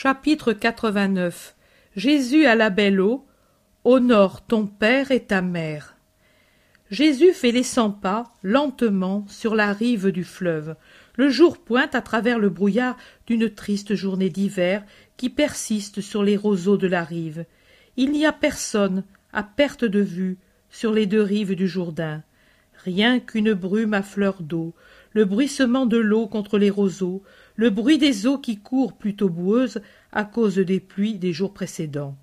Chapitre 89 Jésus à la belle eau Honore ton père et ta mère. Jésus fait les cent pas, lentement, sur la rive du fleuve. Le jour pointe à travers le brouillard d'une triste journée d'hiver qui persiste sur les roseaux de la rive. Il n'y a personne, à perte de vue, sur les deux rives du Jourdain. Rien qu'une brume à fleur d'eau, le bruissement de l'eau contre les roseaux, le bruit des eaux qui courent plutôt boueuses à cause des pluies des jours précédents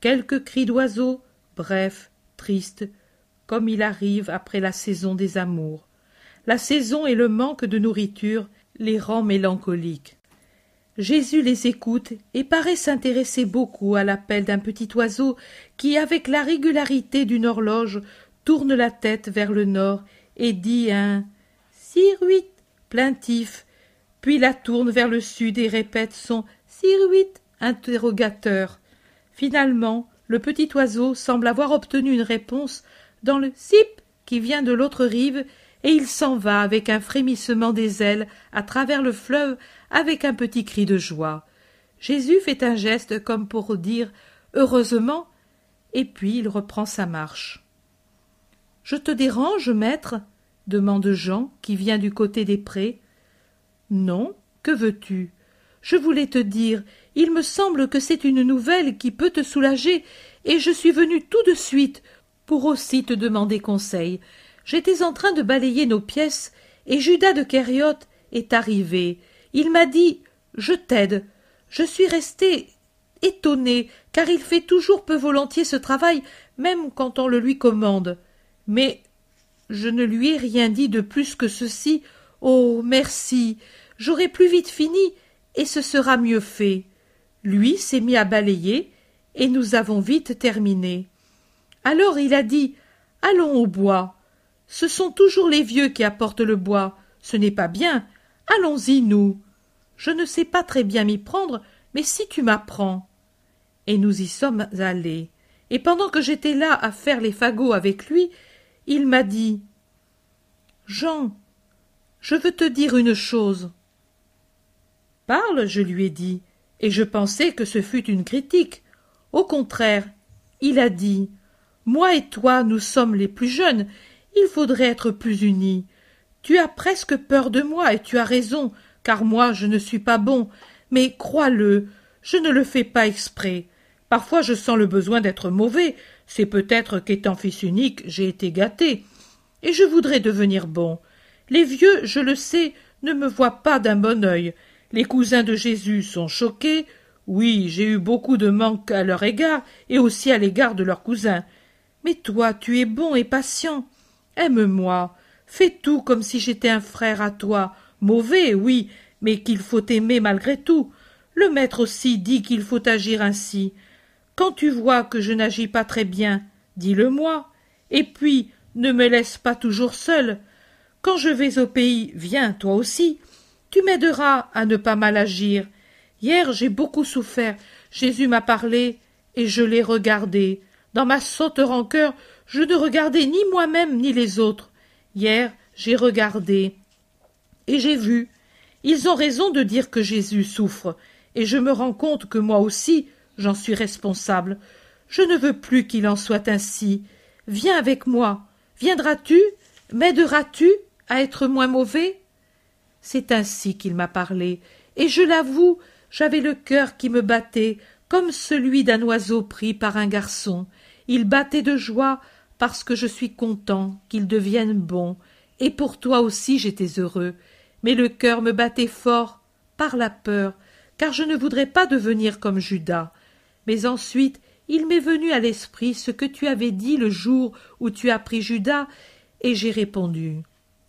quelques cris d'oiseaux brefs tristes comme il arrive après la saison des amours la saison et le manque de nourriture les rend mélancoliques Jésus les écoute et paraît s'intéresser beaucoup à l'appel d'un petit oiseau qui, avec la régularité d'une horloge, tourne la tête vers le nord et dit un plaintif puis la tourne vers le sud et répète son siruite interrogateur. Finalement, le petit oiseau semble avoir obtenu une réponse dans le sip qui vient de l'autre rive et il s'en va avec un frémissement des ailes à travers le fleuve avec un petit cri de joie. Jésus fait un geste comme pour dire heureusement et puis il reprend sa marche. Je te dérange, maître demande Jean qui vient du côté des prés. Non, que veux-tu Je voulais te dire, il me semble que c'est une nouvelle qui peut te soulager, et je suis venu tout de suite pour aussi te demander conseil. J'étais en train de balayer nos pièces, et Judas de Kériot est arrivé. Il m'a dit Je t'aide. Je suis resté étonné car il fait toujours peu volontiers ce travail, même quand on le lui commande. Mais je ne lui ai rien dit de plus que ceci Oh. Merci. J'aurai plus vite fini, et ce sera mieux fait. Lui s'est mis à balayer, et nous avons vite terminé. Alors il a dit. Allons au bois. Ce sont toujours les vieux qui apportent le bois. Ce n'est pas bien. Allons y, nous. Je ne sais pas très bien m'y prendre, mais si tu m'apprends. Et nous y sommes allés. Et pendant que j'étais là à faire les fagots avec lui, il m'a dit. Jean, je veux te dire une chose. Parle, je lui ai dit, et je pensais que ce fût une critique. Au contraire, il a dit Moi et toi, nous sommes les plus jeunes, il faudrait être plus unis. Tu as presque peur de moi, et tu as raison, car moi je ne suis pas bon, mais crois-le, je ne le fais pas exprès. Parfois je sens le besoin d'être mauvais, c'est peut-être qu'étant fils unique, j'ai été gâté, et je voudrais devenir bon. Les vieux, je le sais, ne me voient pas d'un bon œil. Les cousins de Jésus sont choqués. Oui, j'ai eu beaucoup de manque à leur égard et aussi à l'égard de leurs cousins. Mais toi, tu es bon et patient. Aime-moi. Fais tout comme si j'étais un frère à toi. Mauvais, oui, mais qu'il faut aimer malgré tout. Le maître aussi dit qu'il faut agir ainsi. Quand tu vois que je n'agis pas très bien, dis-le-moi. Et puis, ne me laisse pas toujours seul. » Quand je vais au pays, viens, toi aussi. Tu m'aideras à ne pas mal agir. Hier, j'ai beaucoup souffert. Jésus m'a parlé et je l'ai regardé. Dans ma sotte rancœur, je ne regardais ni moi-même ni les autres. Hier, j'ai regardé et j'ai vu. Ils ont raison de dire que Jésus souffre, et je me rends compte que moi aussi, j'en suis responsable. Je ne veux plus qu'il en soit ainsi. Viens avec moi. Viendras-tu M'aideras-tu à être moins mauvais C'est ainsi qu'il m'a parlé, et je l'avoue, j'avais le cœur qui me battait comme celui d'un oiseau pris par un garçon. Il battait de joie parce que je suis content qu'il devienne bon, et pour toi aussi j'étais heureux. Mais le cœur me battait fort par la peur, car je ne voudrais pas devenir comme Judas. Mais ensuite, il m'est venu à l'esprit ce que tu avais dit le jour où tu as pris Judas, et j'ai répondu.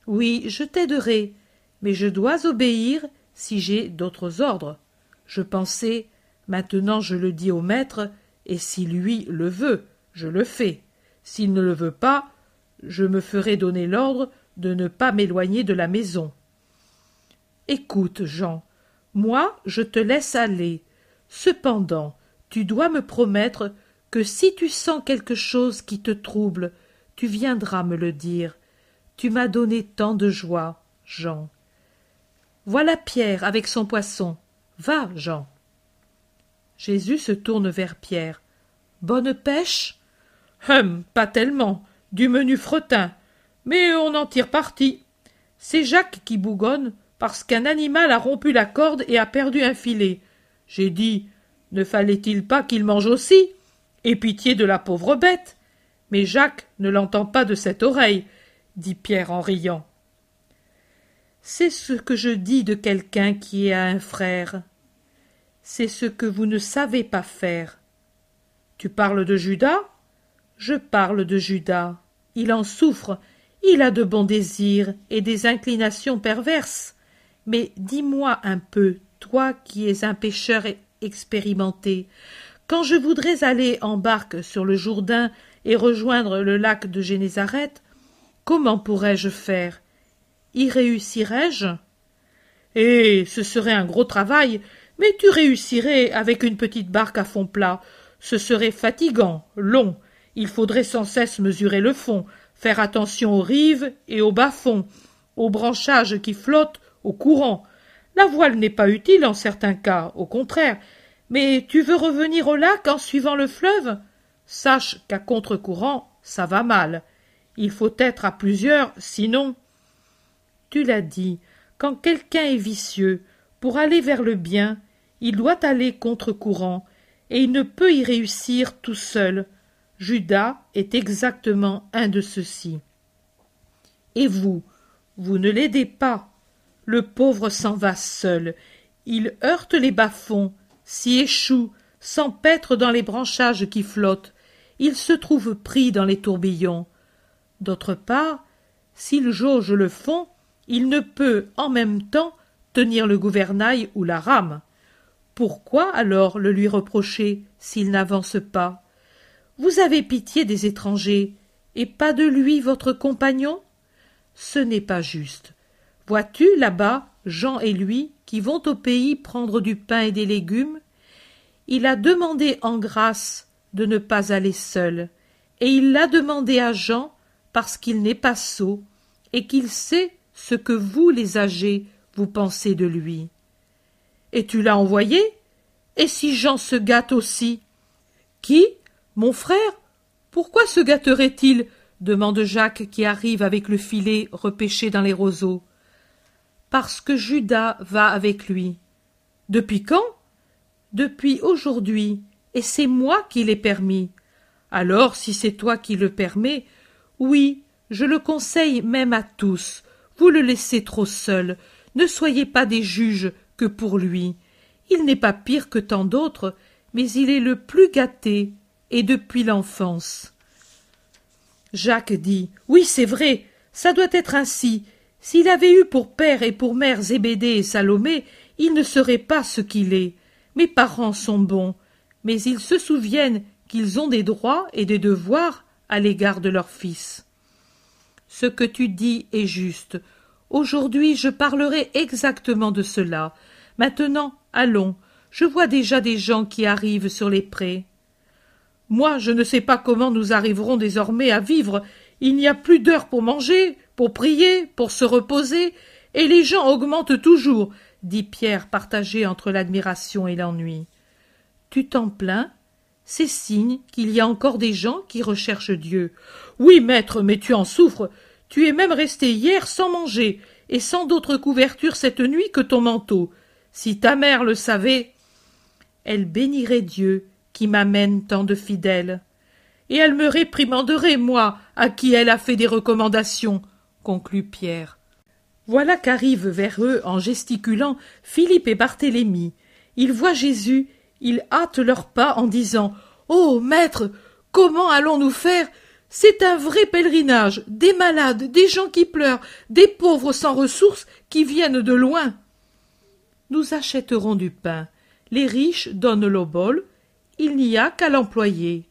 Oui, je t'aiderai, mais je dois obéir si j'ai d'autres ordres. Je pensais, maintenant je le dis au maître, et si lui le veut, je le fais. S'il ne le veut pas, je me ferai donner l'ordre de ne pas m'éloigner de la maison. Écoute, Jean, moi je te laisse aller. Cependant, tu dois me promettre que si tu sens quelque chose qui te trouble, tu viendras me le dire, tu m'as donné tant de joie, Jean. Voilà Pierre avec son poisson. Va, Jean. Jésus se tourne vers Pierre. Bonne pêche Hum, pas tellement. Du menu fretin. Mais on en tire parti. C'est Jacques qui bougonne parce qu'un animal a rompu la corde et a perdu un filet. J'ai dit Ne fallait-il pas qu'il mange aussi Et pitié de la pauvre bête Mais Jacques ne l'entend pas de cette oreille dit Pierre en riant. C'est ce que je dis de quelqu'un qui a un frère. C'est ce que vous ne savez pas faire. Tu parles de Judas Je parle de Judas. Il en souffre, il a de bons désirs et des inclinations perverses. Mais dis-moi un peu, toi qui es un pêcheur expérimenté, quand je voudrais aller en barque sur le Jourdain et rejoindre le lac de Génézareth, Comment pourrais-je faire Y réussirais-je Eh, ce serait un gros travail, mais tu réussirais avec une petite barque à fond plat. Ce serait fatigant, long. Il faudrait sans cesse mesurer le fond, faire attention aux rives et aux bas fonds aux branchages qui flottent, au courant. La voile n'est pas utile en certains cas, au contraire. Mais tu veux revenir au lac en suivant le fleuve Sache qu'à contre-courant, ça va mal. Il faut être à plusieurs, sinon. Tu l'as dit, quand quelqu'un est vicieux, pour aller vers le bien, il doit aller contre-courant, et il ne peut y réussir tout seul. Judas est exactement un de ceux-ci. Et vous, vous ne l'aidez pas. Le pauvre s'en va seul. Il heurte les bas-fonds, s'y échoue, s'empêtre dans les branchages qui flottent. Il se trouve pris dans les tourbillons. D'autre part, s'il jauge le fond, il ne peut en même temps tenir le gouvernail ou la rame. Pourquoi alors le lui reprocher s'il n'avance pas Vous avez pitié des étrangers, et pas de lui votre compagnon Ce n'est pas juste. Vois-tu là-bas Jean et lui qui vont au pays prendre du pain et des légumes Il a demandé en grâce de ne pas aller seul, et il l'a demandé à Jean parce qu'il n'est pas sot et qu'il sait ce que vous, les âgés, vous pensez de lui. Et tu l'as envoyé Et si Jean se gâte aussi Qui Mon frère Pourquoi se gâterait-il demande Jacques qui arrive avec le filet repêché dans les roseaux. Parce que Judas va avec lui. Depuis quand Depuis aujourd'hui, et c'est moi qui l'ai permis. Alors, si c'est toi qui le permets, oui, je le conseille même à tous. Vous le laissez trop seul. Ne soyez pas des juges que pour lui. Il n'est pas pire que tant d'autres, mais il est le plus gâté, et depuis l'enfance. Jacques dit. Oui, c'est vrai, ça doit être ainsi. S'il avait eu pour père et pour mère Zébédée et Salomé, il ne serait pas ce qu'il est. Mes parents sont bons, mais ils se souviennent qu'ils ont des droits et des devoirs, à l'égard de leur fils. Ce que tu dis est juste. Aujourd'hui je parlerai exactement de cela. Maintenant, allons. Je vois déjà des gens qui arrivent sur les prés. Moi, je ne sais pas comment nous arriverons désormais à vivre. Il n'y a plus d'heure pour manger, pour prier, pour se reposer, et les gens augmentent toujours, dit Pierre, partagé entre l'admiration et l'ennui. Tu t'en plains c'est signe qu'il y a encore des gens qui recherchent Dieu. Oui, maître, mais tu en souffres. Tu es même resté hier sans manger, et sans d'autres couverture cette nuit que ton manteau. Si ta mère le savait. Elle bénirait Dieu qui m'amène tant de fidèles. Et elle me réprimanderait, moi, à qui elle a fait des recommandations, conclut Pierre. Voilà qu'arrivent vers eux, en gesticulant, Philippe et Barthélemy. Ils voient Jésus ils hâtent leurs pas en disant oh, maître, comment allons-nous faire C'est un vrai pèlerinage, des malades, des gens qui pleurent, des pauvres sans ressources qui viennent de loin. Nous achèterons du pain. Les riches donnent l'obol. Il n'y a qu'à l'employer.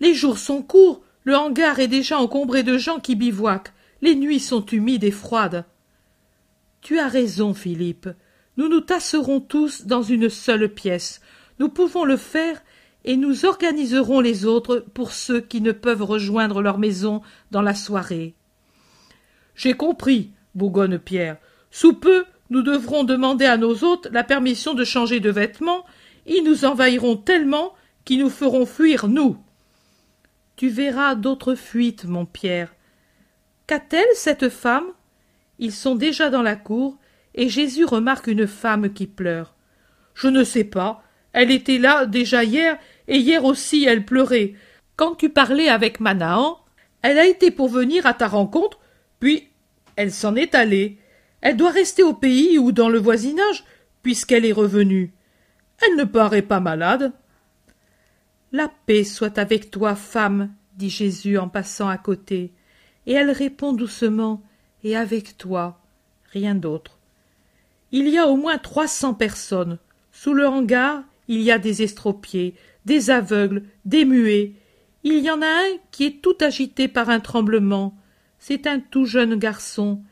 Les jours sont courts, le hangar est déjà encombré de gens qui bivouaquent. Les nuits sont humides et froides. Tu as raison, Philippe. Nous nous tasserons tous dans une seule pièce. Nous pouvons le faire et nous organiserons les autres pour ceux qui ne peuvent rejoindre leur maison dans la soirée. J'ai compris, bougonne Pierre. Sous peu, nous devrons demander à nos hôtes la permission de changer de vêtements. Ils nous envahiront tellement qu'ils nous feront fuir, nous. Tu verras d'autres fuites, mon Pierre. Qu'a-t-elle, cette femme Ils sont déjà dans la cour et Jésus remarque une femme qui pleure. Je ne sais pas. Elle était là déjà hier, et hier aussi elle pleurait. Quand tu parlais avec Manahan, elle a été pour venir à ta rencontre, puis elle s'en est allée. Elle doit rester au pays ou dans le voisinage, puisqu'elle est revenue. Elle ne paraît pas malade. La paix soit avec toi, femme, dit Jésus en passant à côté. Et elle répond doucement, et avec toi, rien d'autre. Il y a au moins trois cents personnes. Sous le hangar, il y a des estropiés, des aveugles, des muets. Il y en a un qui est tout agité par un tremblement. C'est un tout jeune garçon,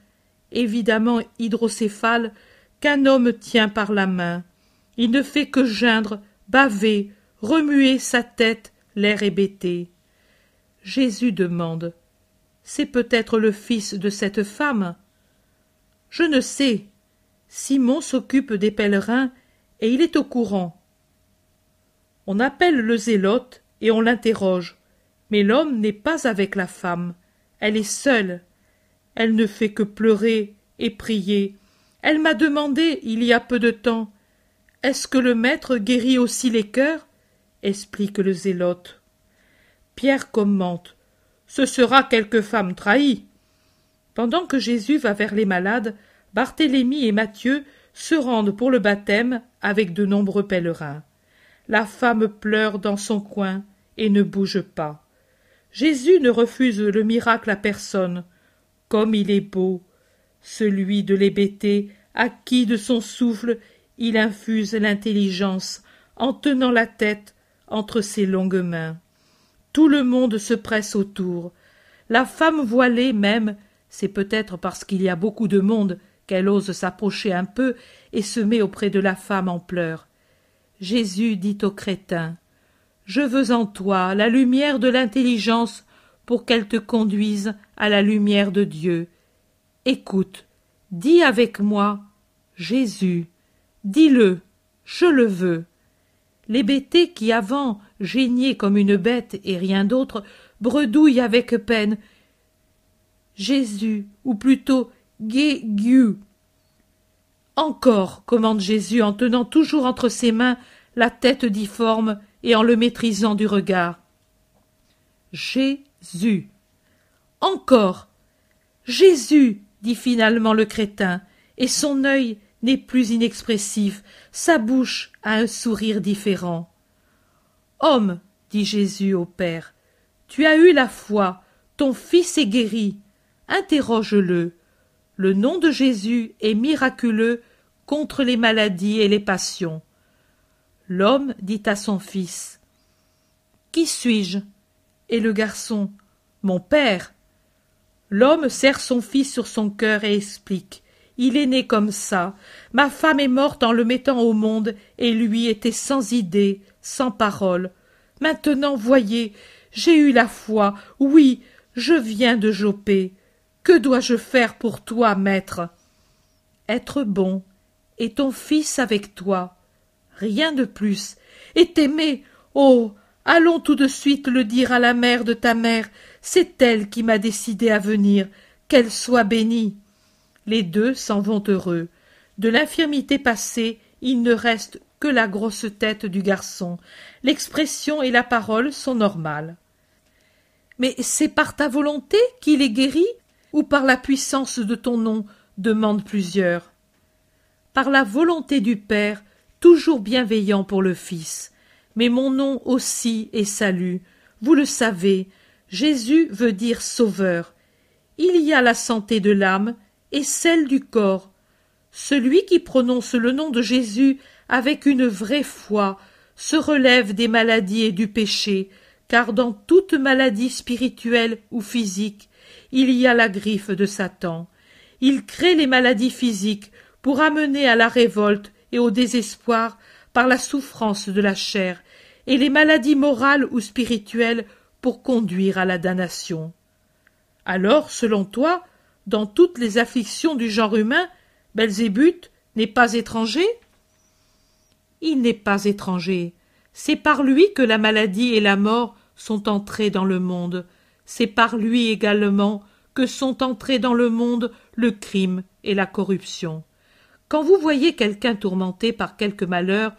évidemment hydrocéphale, qu'un homme tient par la main. Il ne fait que geindre, baver, remuer sa tête, l'air hébété. Jésus demande. C'est peut-être le fils de cette femme. Je ne sais, Simon s'occupe des pèlerins et il est au courant. On appelle le zélote et on l'interroge, mais l'homme n'est pas avec la femme. Elle est seule. Elle ne fait que pleurer et prier. Elle m'a demandé, il y a peu de temps, est-ce que le maître guérit aussi les cœurs explique le zélote. Pierre commente Ce sera quelque femme trahie. Pendant que Jésus va vers les malades, Barthélemy et Matthieu se rendent pour le baptême avec de nombreux pèlerins. La femme pleure dans son coin et ne bouge pas. Jésus ne refuse le miracle à personne, comme il est beau, celui de l'hébété à qui de son souffle il infuse l'intelligence en tenant la tête entre ses longues mains. Tout le monde se presse autour. La femme voilée même, c'est peut-être parce qu'il y a beaucoup de monde qu'elle ose s'approcher un peu et se met auprès de la femme en pleurs. Jésus dit au crétin Je veux en toi la lumière de l'intelligence pour qu'elle te conduise à la lumière de Dieu. Écoute, dis avec moi Jésus, dis-le, je le veux. Les bêtés qui avant geignaient comme une bête et rien d'autre bredouillent avec peine. Jésus, ou plutôt encore, commande Jésus en tenant toujours entre ses mains la tête difforme et en le maîtrisant du regard. Jésus. Encore. Jésus, dit finalement le crétin, et son œil n'est plus inexpressif, sa bouche a un sourire différent. Homme, dit Jésus au Père, tu as eu la foi, ton fils est guéri. Interroge-le. Le nom de Jésus est miraculeux contre les maladies et les passions. L'homme dit à son fils Qui suis-je Et le garçon Mon père. L'homme serre son fils sur son cœur et explique Il est né comme ça. Ma femme est morte en le mettant au monde, et lui était sans idée, sans parole. Maintenant, voyez, j'ai eu la foi. Oui, je viens de Jopé. Que dois-je faire pour toi, maître Être bon, et ton fils avec toi. Rien de plus. Et t'aimer. Oh Allons tout de suite le dire à la mère de ta mère. C'est elle qui m'a décidé à venir. Qu'elle soit bénie. Les deux s'en vont heureux. De l'infirmité passée, il ne reste que la grosse tête du garçon. L'expression et la parole sont normales. Mais c'est par ta volonté qu'il est guéri ou par la puissance de ton nom demande plusieurs. Par la volonté du Père, toujours bienveillant pour le Fils. Mais mon nom aussi est salut. Vous le savez, Jésus veut dire sauveur. Il y a la santé de l'âme et celle du corps. Celui qui prononce le nom de Jésus avec une vraie foi se relève des maladies et du péché, car dans toute maladie spirituelle ou physique, il y a la griffe de Satan. Il crée les maladies physiques pour amener à la révolte et au désespoir par la souffrance de la chair, et les maladies morales ou spirituelles pour conduire à la damnation. Alors, selon toi, dans toutes les afflictions du genre humain, Belzébuth n'est pas étranger Il n'est pas étranger. C'est par lui que la maladie et la mort sont entrées dans le monde c'est par lui également que sont entrés dans le monde le crime et la corruption. Quand vous voyez quelqu'un tourmenté par quelque malheur,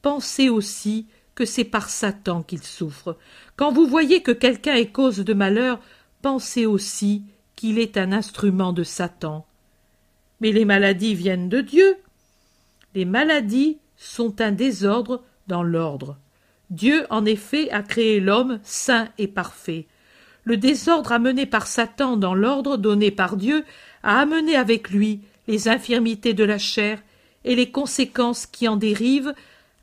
pensez aussi que c'est par Satan qu'il souffre. Quand vous voyez que quelqu'un est cause de malheur, pensez aussi qu'il est un instrument de Satan. Mais les maladies viennent de Dieu. Les maladies sont un désordre dans l'ordre. Dieu en effet a créé l'homme sain et parfait le désordre amené par Satan dans l'ordre donné par Dieu a amené avec lui les infirmités de la chair et les conséquences qui en dérivent,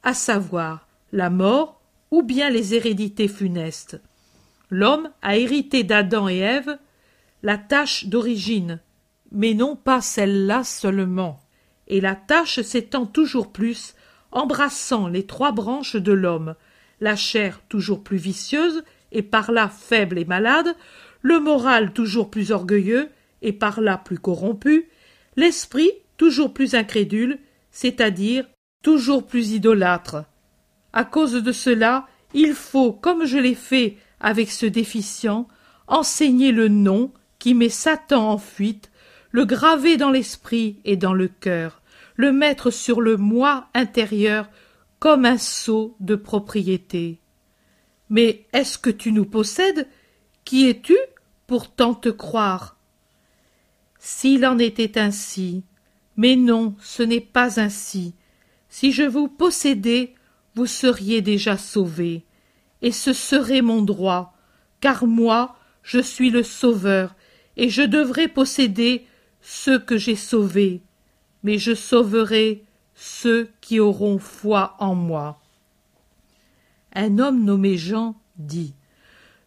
à savoir la mort ou bien les hérédités funestes. L'homme a hérité d'Adam et Ève la tâche d'origine, mais non pas celle-là seulement, et la tâche s'étend toujours plus, embrassant les trois branches de l'homme, la chair toujours plus vicieuse et par là faible et malade, le moral toujours plus orgueilleux, et par là plus corrompu, l'esprit toujours plus incrédule, c'est-à-dire toujours plus idolâtre. À cause de cela, il faut, comme je l'ai fait avec ce déficient, enseigner le nom qui met Satan en fuite, le graver dans l'esprit et dans le cœur, le mettre sur le moi intérieur comme un sceau de propriété. Mais est-ce que tu nous possèdes Qui es-tu pour tant te croire S'il en était ainsi. Mais non, ce n'est pas ainsi. Si je vous possédais, vous seriez déjà sauvés. Et ce serait mon droit, car moi, je suis le sauveur, et je devrais posséder ceux que j'ai sauvés. Mais je sauverai ceux qui auront foi en moi. Un homme nommé Jean dit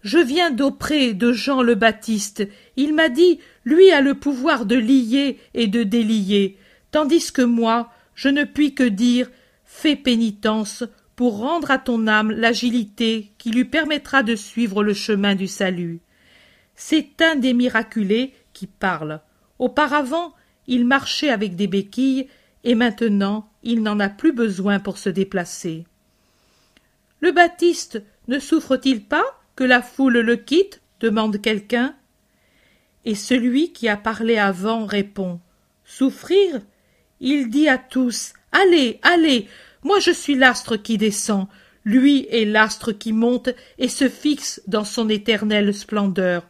Je viens d'auprès de Jean le Baptiste. Il m'a dit Lui a le pouvoir de lier et de délier, tandis que moi, je ne puis que dire Fais pénitence pour rendre à ton âme l'agilité qui lui permettra de suivre le chemin du salut. C'est un des miraculés qui parle. Auparavant, il marchait avec des béquilles, et maintenant il n'en a plus besoin pour se déplacer. Le Baptiste ne souffre-t-il pas que la foule le quitte demande quelqu'un. Et celui qui a parlé avant répond Souffrir Il dit à tous Allez, allez, moi je suis l'astre qui descend, lui est l'astre qui monte et se fixe dans son éternelle splendeur.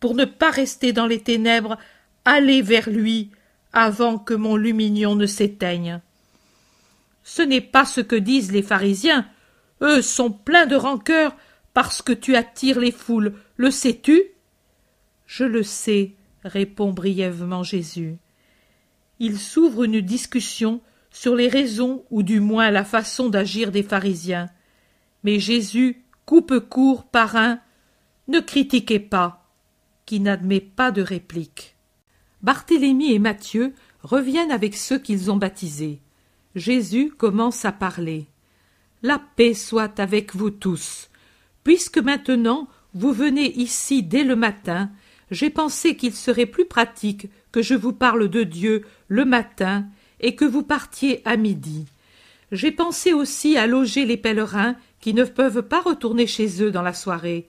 Pour ne pas rester dans les ténèbres, allez vers lui avant que mon lumignon ne s'éteigne. Ce n'est pas ce que disent les pharisiens, eux sont pleins de rancœur parce que tu attires les foules. Le sais-tu Je le sais, répond brièvement Jésus. Il s'ouvre une discussion sur les raisons ou du moins la façon d'agir des pharisiens. Mais Jésus coupe court par un Ne critiquez pas qui n'admet pas de réplique. Barthélemy et Matthieu reviennent avec ceux qu'ils ont baptisés. Jésus commence à parler. La paix soit avec vous tous. Puisque maintenant vous venez ici dès le matin, j'ai pensé qu'il serait plus pratique que je vous parle de Dieu le matin et que vous partiez à midi. J'ai pensé aussi à loger les pèlerins qui ne peuvent pas retourner chez eux dans la soirée.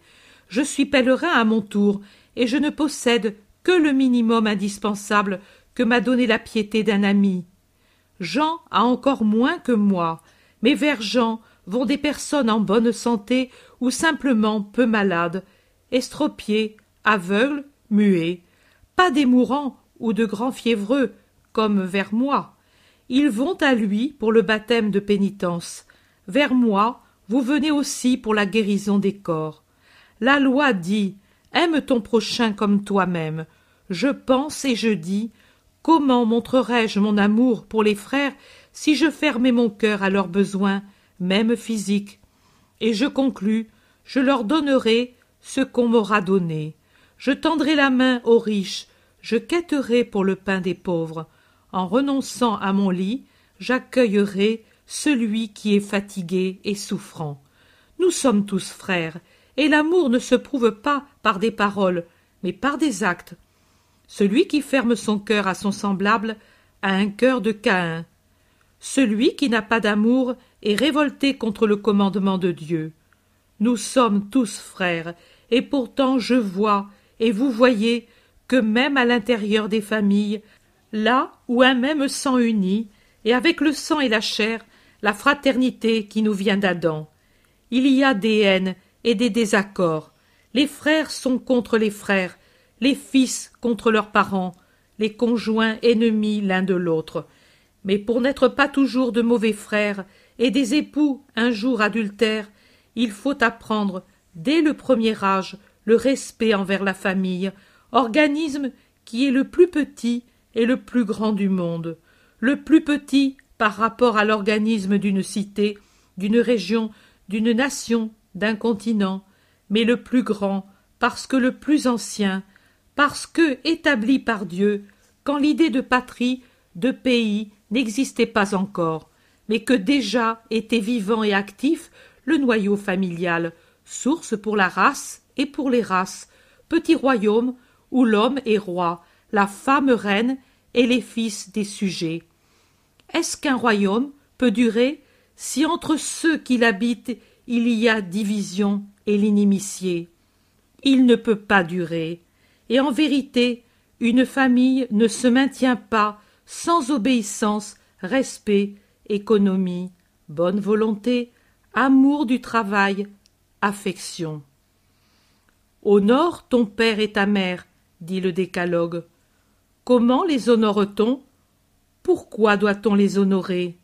Je suis pèlerin à mon tour, et je ne possède que le minimum indispensable que m'a donné la piété d'un ami. Jean a encore moins que moi, mes vers vont des personnes en bonne santé ou simplement peu malades, estropiés, aveugles, muets, pas des mourants ou de grands fiévreux, comme vers moi. Ils vont à lui pour le baptême de pénitence. Vers moi, vous venez aussi pour la guérison des corps. La loi dit Aime ton prochain comme toi-même. Je pense et je dis Comment montrerai-je mon amour pour les frères si je fermais mon cœur à leurs besoins, même physiques. Et je conclus, je leur donnerai ce qu'on m'aura donné. Je tendrai la main aux riches, je quêterai pour le pain des pauvres. En renonçant à mon lit, j'accueillerai celui qui est fatigué et souffrant. Nous sommes tous frères, et l'amour ne se prouve pas par des paroles, mais par des actes. Celui qui ferme son cœur à son semblable a un cœur de Caïn. Celui qui n'a pas d'amour est révolté contre le commandement de Dieu. Nous sommes tous frères, et pourtant je vois, et vous voyez, que même à l'intérieur des familles, là où un même sang unit, et avec le sang et la chair, la fraternité qui nous vient d'Adam. Il y a des haines et des désaccords. Les frères sont contre les frères, les fils contre leurs parents, les conjoints ennemis l'un de l'autre, mais pour n'être pas toujours de mauvais frères et des époux un jour adultères, il faut apprendre, dès le premier âge, le respect envers la famille, organisme qui est le plus petit et le plus grand du monde, le plus petit par rapport à l'organisme d'une cité, d'une région, d'une nation, d'un continent, mais le plus grand parce que le plus ancien, parce que établi par Dieu, quand l'idée de patrie, de pays, n'existait pas encore, mais que déjà était vivant et actif le noyau familial, source pour la race et pour les races, petit royaume où l'homme est roi, la femme reine et les fils des sujets. Est-ce qu'un royaume peut durer si entre ceux qui l'habitent il y a division et l'inimitié Il ne peut pas durer. Et en vérité, une famille ne se maintient pas sans obéissance, respect, économie, bonne volonté, amour du travail, affection. Honore ton père et ta mère, dit le décalogue. Comment les honore-t-on Pourquoi doit-on les honorer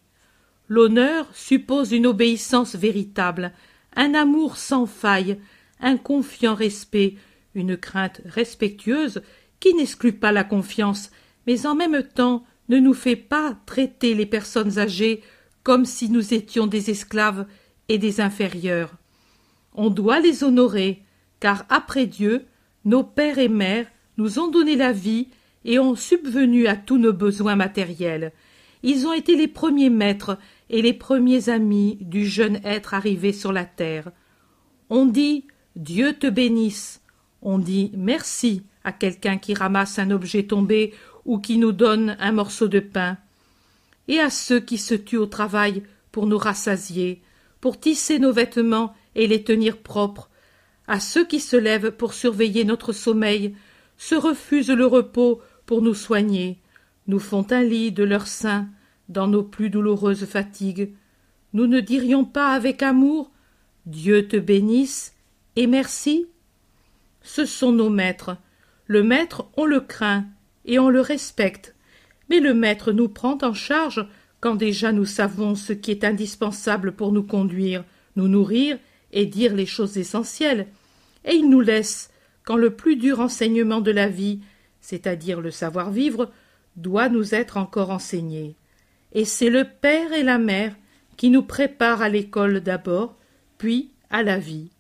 L'honneur suppose une obéissance véritable, un amour sans faille, un confiant respect, une crainte respectueuse qui n'exclut pas la confiance, mais en même temps ne nous fait pas traiter les personnes âgées comme si nous étions des esclaves et des inférieurs. On doit les honorer, car après Dieu, nos pères et mères nous ont donné la vie et ont subvenu à tous nos besoins matériels. Ils ont été les premiers maîtres et les premiers amis du jeune être arrivé sur la terre. On dit Dieu te bénisse. On dit merci à quelqu'un qui ramasse un objet tombé ou qui nous donne un morceau de pain, et à ceux qui se tuent au travail pour nous rassasier, pour tisser nos vêtements et les tenir propres, à ceux qui se lèvent pour surveiller notre sommeil, se refusent le repos pour nous soigner, nous font un lit de leur sein dans nos plus douloureuses fatigues. Nous ne dirions pas avec amour Dieu te bénisse et merci Ce sont nos maîtres. Le maître, on le craint, et on le respecte. Mais le maître nous prend en charge quand déjà nous savons ce qui est indispensable pour nous conduire, nous nourrir et dire les choses essentielles. Et il nous laisse, quand le plus dur enseignement de la vie, c'est-à-dire le savoir-vivre, doit nous être encore enseigné. Et c'est le père et la mère qui nous préparent à l'école d'abord, puis à la vie.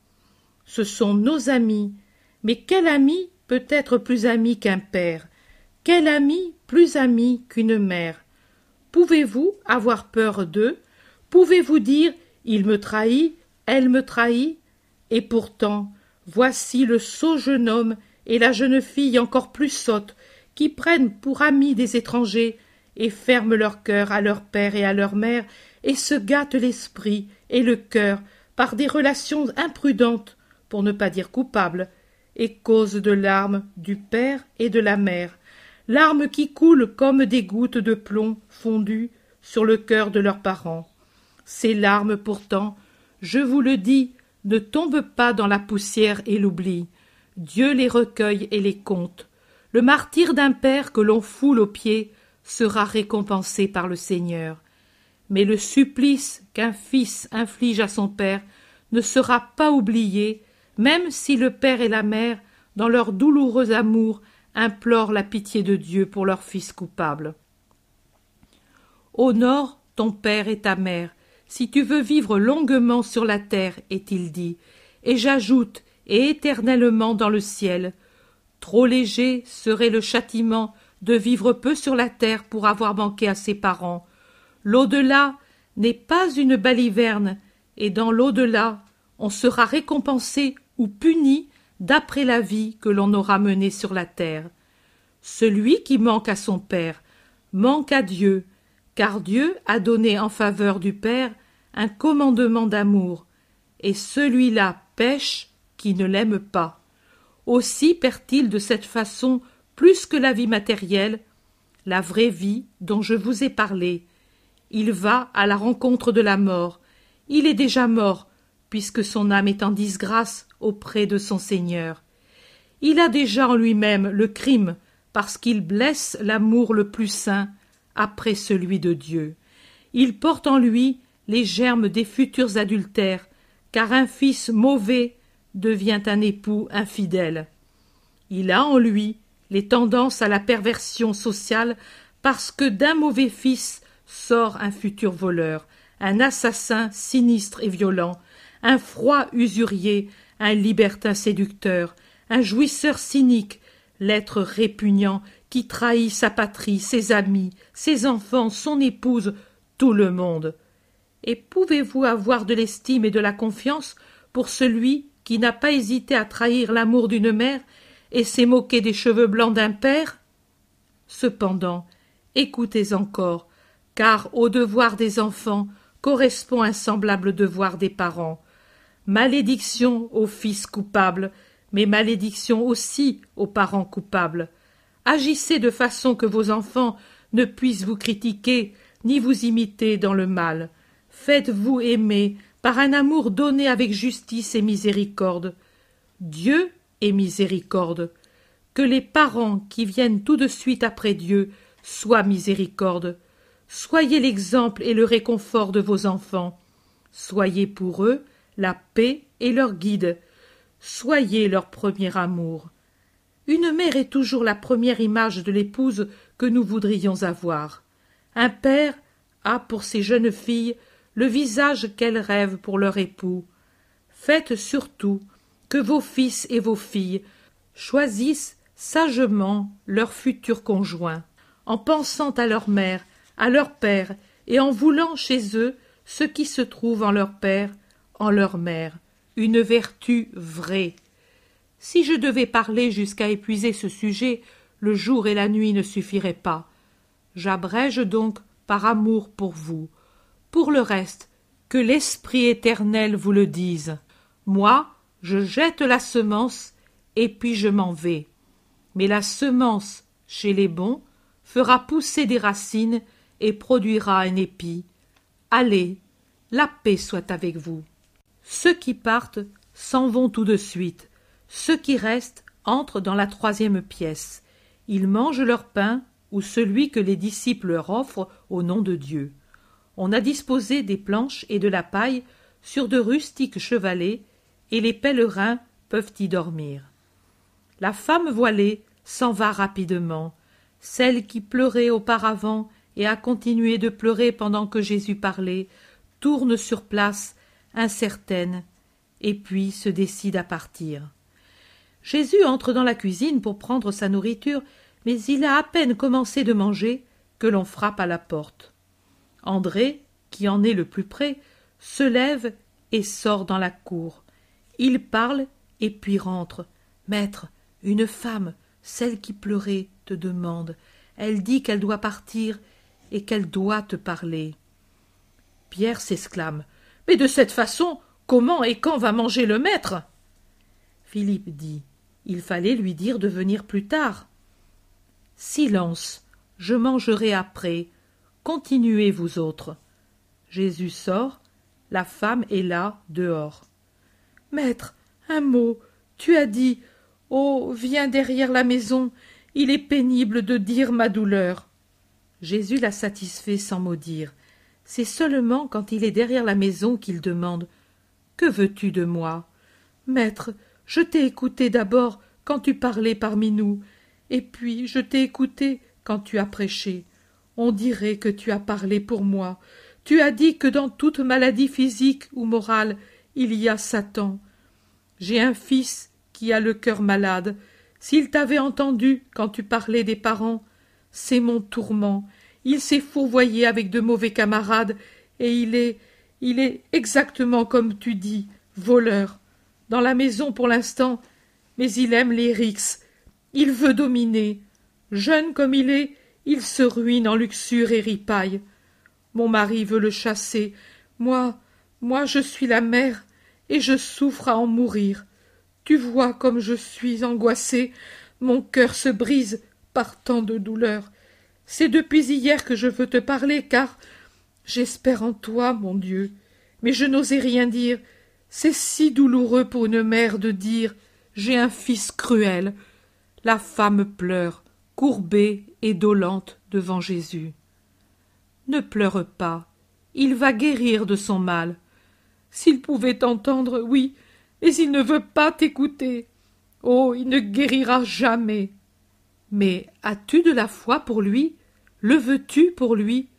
Ce sont nos amis, mais quel ami peut être plus ami qu'un père quel ami plus ami qu'une mère Pouvez-vous avoir peur d'eux Pouvez-vous dire Il me trahit, elle me trahit Et pourtant, voici le sot jeune homme et la jeune fille encore plus sotte qui prennent pour amis des étrangers et ferment leur cœur à leur père et à leur mère et se gâtent l'esprit et le cœur par des relations imprudentes, pour ne pas dire coupables, et causent de larmes du père et de la mère, larmes qui coulent comme des gouttes de plomb fondues sur le cœur de leurs parents. Ces larmes pourtant, je vous le dis, ne tombent pas dans la poussière et l'oubli. Dieu les recueille et les compte. Le martyr d'un père que l'on foule aux pieds sera récompensé par le Seigneur. Mais le supplice qu'un fils inflige à son père ne sera pas oublié, même si le père et la mère, dans leur douloureux amour, implorent la pitié de Dieu pour leur fils coupable. Honore ton père et ta mère, si tu veux vivre longuement sur la terre, est-il dit, et j'ajoute, et éternellement dans le ciel. Trop léger serait le châtiment de vivre peu sur la terre pour avoir manqué à ses parents. L'au-delà n'est pas une baliverne, et dans l'au-delà, on sera récompensé ou puni d'après la vie que l'on aura menée sur la terre. Celui qui manque à son Père manque à Dieu, car Dieu a donné en faveur du Père un commandement d'amour, et celui-là pêche qui ne l'aime pas. Aussi perd-il de cette façon plus que la vie matérielle, la vraie vie dont je vous ai parlé. Il va à la rencontre de la mort. Il est déjà mort, puisque son âme est en disgrâce auprès de son Seigneur. Il a déjà en lui-même le crime, parce qu'il blesse l'amour le plus saint après celui de Dieu. Il porte en lui les germes des futurs adultères, car un fils mauvais devient un époux infidèle. Il a en lui les tendances à la perversion sociale parce que d'un mauvais fils sort un futur voleur, un assassin sinistre et violent, un froid usurier, un libertin séducteur, un jouisseur cynique, l'être répugnant qui trahit sa patrie, ses amis, ses enfants, son épouse, tout le monde. Et pouvez-vous avoir de l'estime et de la confiance pour celui qui n'a pas hésité à trahir l'amour d'une mère et s'est moqué des cheveux blancs d'un père Cependant, écoutez encore, car au devoir des enfants correspond un semblable devoir des parents, malédiction aux fils coupables, mais malédiction aussi aux parents coupables. Agissez de façon que vos enfants ne puissent vous critiquer ni vous imiter dans le mal. Faites-vous aimer par un amour donné avec justice et miséricorde. Dieu est miséricorde. Que les parents qui viennent tout de suite après Dieu soient miséricorde. Soyez l'exemple et le réconfort de vos enfants. Soyez pour eux la paix est leur guide. Soyez leur premier amour. Une mère est toujours la première image de l'épouse que nous voudrions avoir. Un père a pour ses jeunes filles le visage qu'elles rêvent pour leur époux. Faites surtout que vos fils et vos filles choisissent sagement leur futur conjoint, en pensant à leur mère, à leur père, et en voulant chez eux ce qui se trouve en leur père en leur mère, une vertu vraie. Si je devais parler jusqu'à épuiser ce sujet, le jour et la nuit ne suffiraient pas. J'abrège donc par amour pour vous. Pour le reste, que l'Esprit éternel vous le dise. Moi, je jette la semence, et puis je m'en vais. Mais la semence, chez les bons, fera pousser des racines et produira un épi. Allez, la paix soit avec vous. Ceux qui partent s'en vont tout de suite. Ceux qui restent entrent dans la troisième pièce. Ils mangent leur pain ou celui que les disciples leur offrent au nom de Dieu. On a disposé des planches et de la paille sur de rustiques chevalets, et les pèlerins peuvent y dormir. La femme voilée s'en va rapidement. Celle qui pleurait auparavant et a continué de pleurer pendant que Jésus parlait, tourne sur place incertaine, et puis se décide à partir. Jésus entre dans la cuisine pour prendre sa nourriture, mais il a à peine commencé de manger que l'on frappe à la porte. André, qui en est le plus près, se lève et sort dans la cour. Il parle et puis rentre. Maître, une femme, celle qui pleurait, te demande. Elle dit qu'elle doit partir et qu'elle doit te parler. Pierre s'exclame de cette façon, comment et quand va manger le maître Philippe dit. Il fallait lui dire de venir plus tard. Silence. Je mangerai après. Continuez, vous autres. Jésus sort. La femme est là, dehors. Maître, un mot. Tu as dit Oh, viens derrière la maison. Il est pénible de dire ma douleur. Jésus la satisfait sans maudire. C'est seulement quand il est derrière la maison qu'il demande Que veux-tu de moi Maître, je t'ai écouté d'abord quand tu parlais parmi nous, et puis je t'ai écouté quand tu as prêché. On dirait que tu as parlé pour moi. Tu as dit que dans toute maladie physique ou morale, il y a Satan. J'ai un fils qui a le cœur malade. S'il t'avait entendu quand tu parlais des parents, c'est mon tourment, il s'est fourvoyé avec de mauvais camarades, et il est il est exactement comme tu dis, voleur. Dans la maison pour l'instant, mais il aime les rixes. Il veut dominer. Jeune comme il est, il se ruine en luxure et ripaille. Mon mari veut le chasser. Moi, moi, je suis la mère, et je souffre à en mourir. Tu vois comme je suis angoissée. Mon cœur se brise par tant de douleurs. C'est depuis hier que je veux te parler, car j'espère en toi, mon Dieu. Mais je n'osais rien dire. C'est si douloureux pour une mère de dire J'ai un fils cruel. La femme pleure, courbée et dolente devant Jésus. Ne pleure pas. Il va guérir de son mal. S'il pouvait t'entendre, oui, et il ne veut pas t'écouter. Oh, il ne guérira jamais. Mais as-tu de la foi pour lui le veux-tu pour lui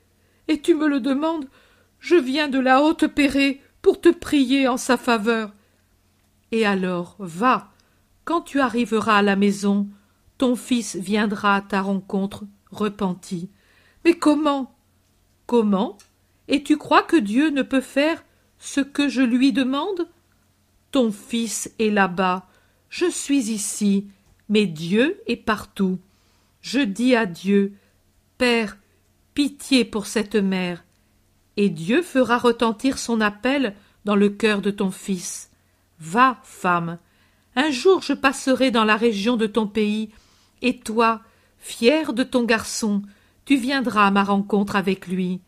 Et tu me le demandes Je viens de la haute pérée pour te prier en sa faveur. Et alors, va, quand tu arriveras à la maison, ton fils viendra à ta rencontre repenti. Mais comment Comment Et tu crois que Dieu ne peut faire ce que je lui demande Ton fils est là-bas, je suis ici, mais Dieu est partout. Je dis à Dieu, Père, pitié pour cette mère, et Dieu fera retentir son appel dans le cœur de ton fils. Va, femme, un jour je passerai dans la région de ton pays, et toi, fière de ton garçon, tu viendras à ma rencontre avec lui.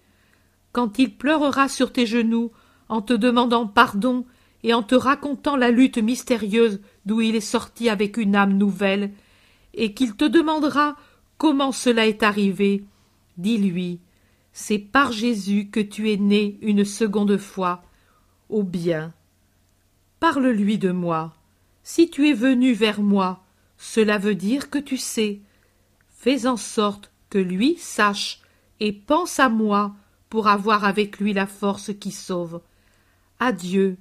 Quand il pleurera sur tes genoux, en te demandant pardon et en te racontant la lutte mystérieuse d'où il est sorti avec une âme nouvelle, et qu'il te demandera Comment cela est arrivé Dis-lui, c'est par Jésus que tu es né une seconde fois. Au bien. Parle-lui de moi. Si tu es venu vers moi, cela veut dire que tu sais. Fais en sorte que lui sache et pense à moi pour avoir avec lui la force qui sauve. Adieu.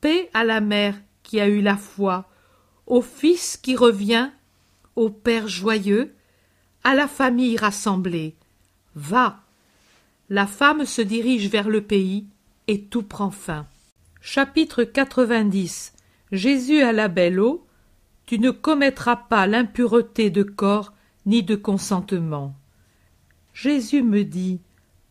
Paix à la mère qui a eu la foi, au Fils qui revient, au Père joyeux à la famille rassemblée. Va. La femme se dirige vers le pays, et tout prend fin. Chapitre 90 Jésus à la belle eau Tu ne commettras pas l'impureté de corps ni de consentement. Jésus me dit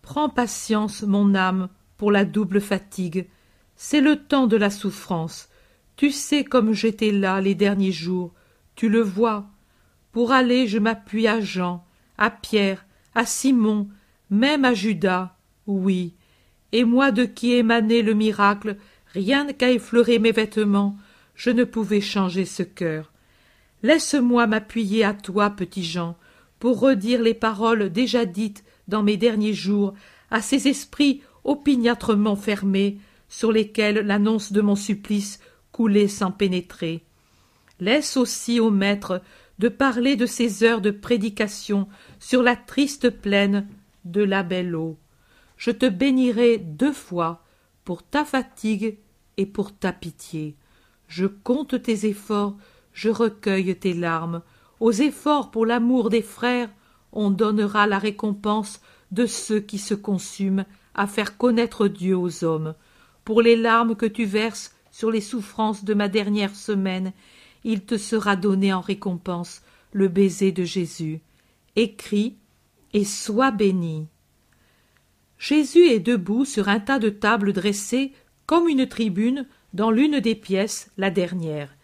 Prends patience, mon âme, pour la double fatigue. C'est le temps de la souffrance. Tu sais comme j'étais là les derniers jours. Tu le vois, pour aller, je m'appuie à Jean, à Pierre, à Simon, même à Judas, oui. Et moi de qui émanait le miracle, rien qu'à effleurer mes vêtements, je ne pouvais changer ce cœur. Laisse-moi m'appuyer à toi, petit Jean, pour redire les paroles déjà dites dans mes derniers jours à ces esprits opiniâtrement fermés sur lesquels l'annonce de mon supplice coulait sans pénétrer. Laisse aussi au maître de parler de ces heures de prédication sur la triste plaine de la belle eau. Je te bénirai deux fois pour ta fatigue et pour ta pitié. Je compte tes efforts, je recueille tes larmes. Aux efforts pour l'amour des frères, on donnera la récompense de ceux qui se consument à faire connaître Dieu aux hommes. Pour les larmes que tu verses sur les souffrances de ma dernière semaine il te sera donné en récompense le baiser de Jésus. Écris et sois béni. Jésus est debout sur un tas de tables dressées comme une tribune dans l'une des pièces, la dernière.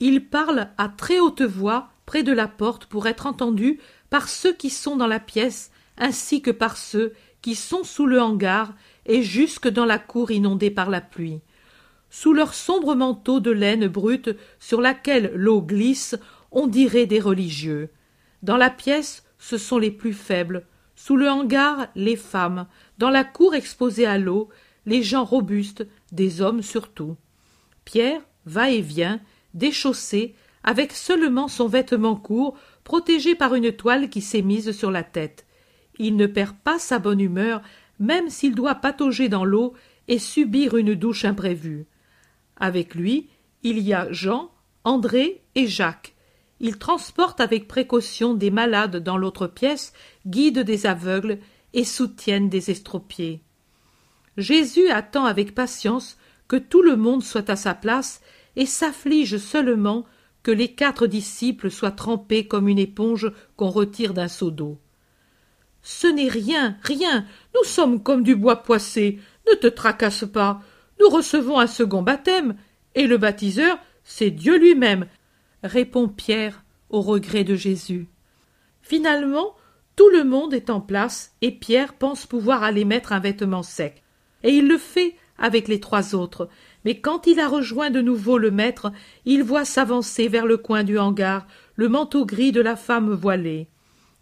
Il parle à très haute voix près de la porte pour être entendu par ceux qui sont dans la pièce ainsi que par ceux qui sont sous le hangar et jusque dans la cour inondée par la pluie sous leur sombre manteau de laine brute sur laquelle l'eau glisse, on dirait des religieux. Dans la pièce, ce sont les plus faibles, sous le hangar, les femmes, dans la cour exposée à l'eau, les gens robustes, des hommes surtout. Pierre va et vient, déchaussé, avec seulement son vêtement court, protégé par une toile qui s'est mise sur la tête. Il ne perd pas sa bonne humeur, même s'il doit patauger dans l'eau et subir une douche imprévue. Avec lui, il y a Jean, André et Jacques. Ils transportent avec précaution des malades dans l'autre pièce, guident des aveugles et soutiennent des estropiés. Jésus attend avec patience que tout le monde soit à sa place et s'afflige seulement que les quatre disciples soient trempés comme une éponge qu'on retire d'un seau d'eau. Ce n'est rien, rien, nous sommes comme du bois poissé, ne te tracasse pas, nous recevons un second baptême, et le baptiseur, c'est Dieu lui-même, répond Pierre au regret de Jésus. Finalement, tout le monde est en place et Pierre pense pouvoir aller mettre un vêtement sec. Et il le fait avec les trois autres. Mais quand il a rejoint de nouveau le maître, il voit s'avancer vers le coin du hangar le manteau gris de la femme voilée.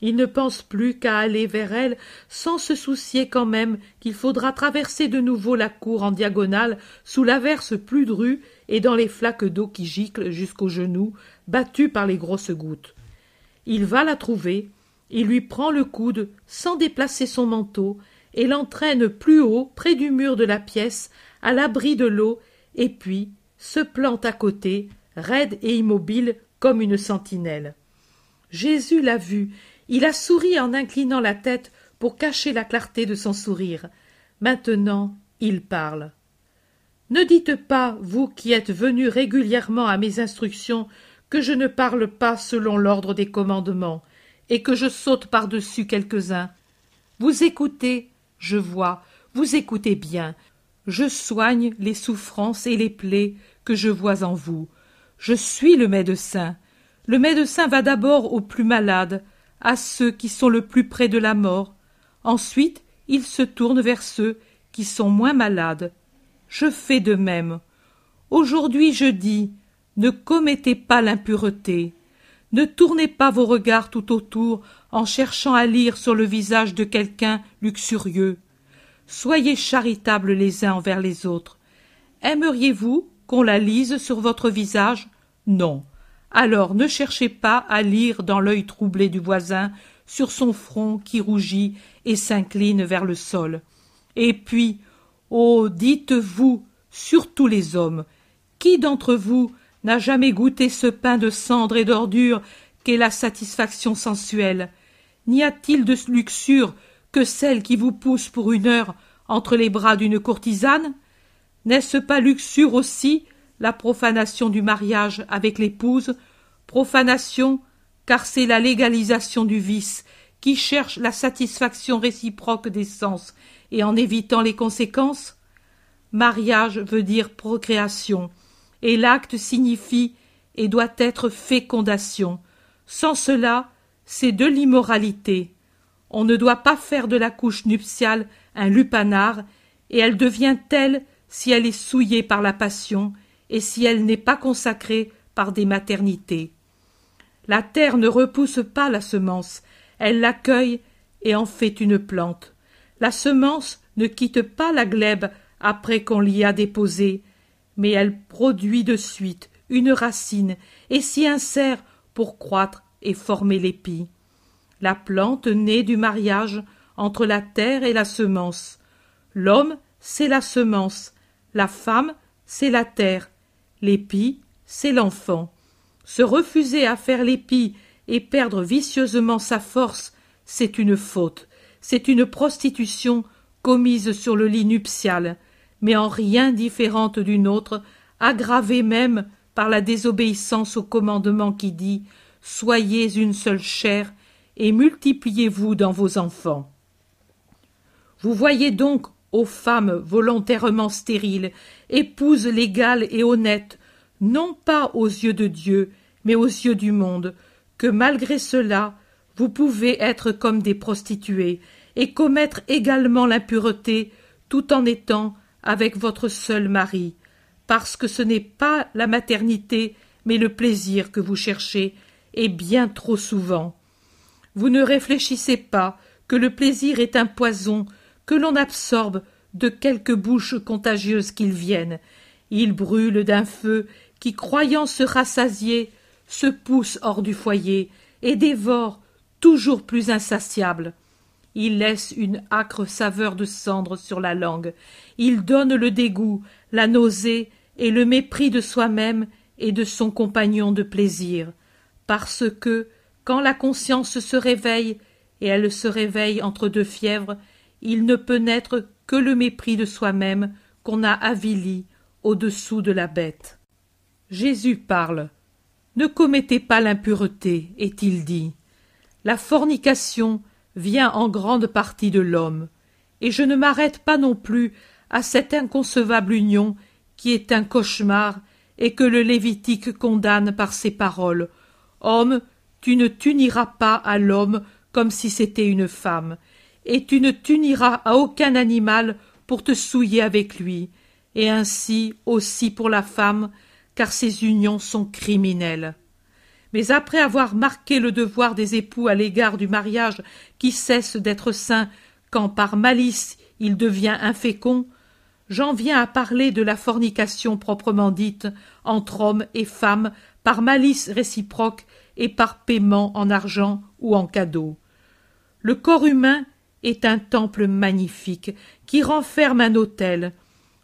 Il ne pense plus qu'à aller vers elle, sans se soucier quand même qu'il faudra traverser de nouveau la cour en diagonale, sous l'averse plus drue et dans les flaques d'eau qui giclent jusqu'aux genoux, battues par les grosses gouttes. Il va la trouver, il lui prend le coude, sans déplacer son manteau, et l'entraîne plus haut, près du mur de la pièce, à l'abri de l'eau, et puis se plante à côté, raide et immobile comme une sentinelle. Jésus l'a vue il a souri en inclinant la tête pour cacher la clarté de son sourire. Maintenant, il parle. Ne dites pas, vous qui êtes venus régulièrement à mes instructions, que je ne parle pas selon l'ordre des commandements, et que je saute par-dessus quelques-uns. Vous écoutez, je vois, vous écoutez bien. Je soigne les souffrances et les plaies que je vois en vous. Je suis le médecin. Le médecin va d'abord au plus malade, à ceux qui sont le plus près de la mort. Ensuite, il se tourne vers ceux qui sont moins malades. Je fais de même. Aujourd'hui, je dis ne commettez pas l'impureté. Ne tournez pas vos regards tout autour en cherchant à lire sur le visage de quelqu'un luxurieux. Soyez charitables les uns envers les autres. Aimeriez-vous qu'on la lise sur votre visage Non. Alors ne cherchez pas à lire dans l'œil troublé du voisin, sur son front qui rougit et s'incline vers le sol. Et puis, oh, dites-vous, sur tous les hommes, qui d'entre vous n'a jamais goûté ce pain de cendre et d'ordure qu'est la satisfaction sensuelle N'y a-t-il de luxure que celle qui vous pousse pour une heure entre les bras d'une courtisane N'est-ce pas luxure aussi la profanation du mariage avec l'épouse, profanation car c'est la légalisation du vice qui cherche la satisfaction réciproque des sens et en évitant les conséquences. Mariage veut dire procréation, et l'acte signifie et doit être fécondation. Sans cela, c'est de l'immoralité. On ne doit pas faire de la couche nuptiale un lupanar et elle devient telle si elle est souillée par la passion, et si elle n'est pas consacrée par des maternités. La terre ne repousse pas la semence, elle l'accueille et en fait une plante. La semence ne quitte pas la glèbe après qu'on l'y a déposée, mais elle produit de suite une racine et s'y insère pour croître et former l'épi. La plante naît du mariage entre la terre et la semence. L'homme, c'est la semence, la femme, c'est la terre, L'épi, c'est l'enfant. Se refuser à faire l'épi et perdre vicieusement sa force, c'est une faute, c'est une prostitution commise sur le lit nuptial, mais en rien différente d'une autre, aggravée même par la désobéissance au commandement qui dit Soyez une seule chair et multipliez-vous dans vos enfants. Vous voyez donc aux femmes volontairement stériles, épouses légales et honnêtes, non pas aux yeux de Dieu, mais aux yeux du monde, que malgré cela, vous pouvez être comme des prostituées et commettre également l'impureté tout en étant avec votre seul mari, parce que ce n'est pas la maternité, mais le plaisir que vous cherchez, et bien trop souvent. Vous ne réfléchissez pas que le plaisir est un poison que l'on absorbe de quelque bouche contagieuse qu'il vienne. Il brûle d'un feu qui, croyant se rassasier, se pousse hors du foyer et dévore toujours plus insatiable. Il laisse une âcre saveur de cendre sur la langue. Il donne le dégoût, la nausée et le mépris de soi-même et de son compagnon de plaisir. Parce que, quand la conscience se réveille, et elle se réveille entre deux fièvres, il ne peut naître que le mépris de soi-même qu'on a avili au-dessous de la bête. Jésus parle. Ne commettez pas l'impureté, est-il dit. La fornication vient en grande partie de l'homme, et je ne m'arrête pas non plus à cette inconcevable union qui est un cauchemar et que le Lévitique condamne par ses paroles. Homme, tu ne t'uniras pas à l'homme comme si c'était une femme, et tu ne t'uniras à aucun animal pour te souiller avec lui, et ainsi aussi pour la femme, car ces unions sont criminelles. Mais après avoir marqué le devoir des époux à l'égard du mariage qui cesse d'être saint quand par malice il devient infécond, j'en viens à parler de la fornication proprement dite entre hommes et femmes par malice réciproque et par paiement en argent ou en cadeau. Le corps humain est un temple magnifique qui renferme un autel.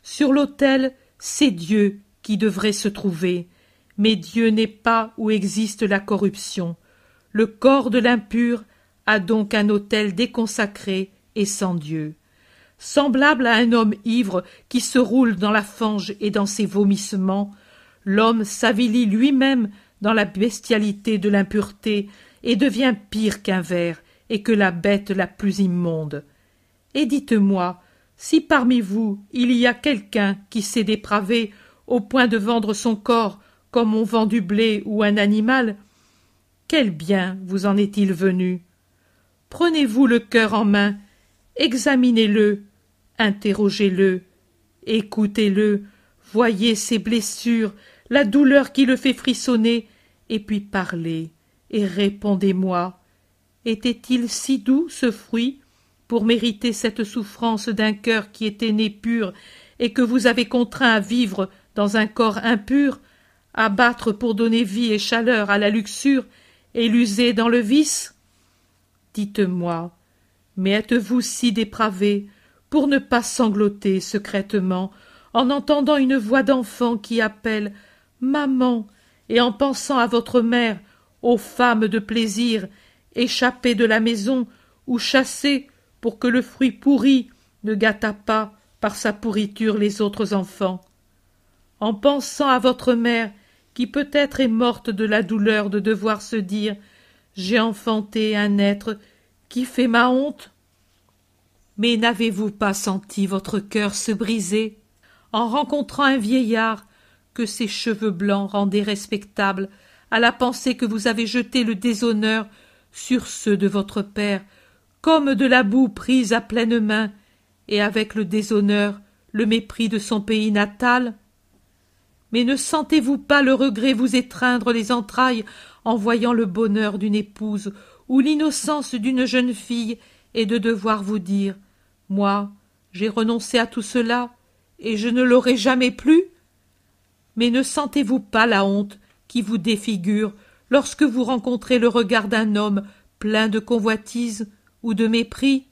Sur l'autel, c'est Dieu qui devrait se trouver. Mais Dieu n'est pas où existe la corruption. Le corps de l'impur a donc un autel déconsacré et sans Dieu. Semblable à un homme ivre qui se roule dans la fange et dans ses vomissements, l'homme s'avilit lui-même dans la bestialité de l'impureté et devient pire qu'un ver, et que la bête la plus immonde. Et dites-moi, si parmi vous il y a quelqu'un qui s'est dépravé au point de vendre son corps comme on vend du blé ou un animal, quel bien vous en est-il venu Prenez-vous le cœur en main, examinez-le, interrogez-le, écoutez-le, voyez ses blessures, la douleur qui le fait frissonner, et puis parlez et répondez-moi était-il si doux ce fruit pour mériter cette souffrance d'un cœur qui était né pur et que vous avez contraint à vivre dans un corps impur, à battre pour donner vie et chaleur à la luxure et l'user dans le vice Dites-moi, mais êtes-vous si dépravé pour ne pas sangloter secrètement en entendant une voix d'enfant qui appelle Maman et en pensant à votre mère, ô femme de plaisir échappé de la maison ou chassé pour que le fruit pourri ne gâtât pas par sa pourriture les autres enfants. En pensant à votre mère, qui peut-être est morte de la douleur de devoir se dire J'ai enfanté un être qui fait ma honte. Mais n'avez-vous pas senti votre cœur se briser en rencontrant un vieillard que ses cheveux blancs rendaient respectable à la pensée que vous avez jeté le déshonneur sur ceux de votre père, comme de la boue prise à pleine main, et avec le déshonneur, le mépris de son pays natal Mais ne sentez-vous pas le regret vous étreindre les entrailles en voyant le bonheur d'une épouse ou l'innocence d'une jeune fille et de devoir vous dire Moi, j'ai renoncé à tout cela et je ne l'aurai jamais plus Mais ne sentez-vous pas la honte qui vous défigure lorsque vous rencontrez le regard d'un homme plein de convoitise ou de mépris.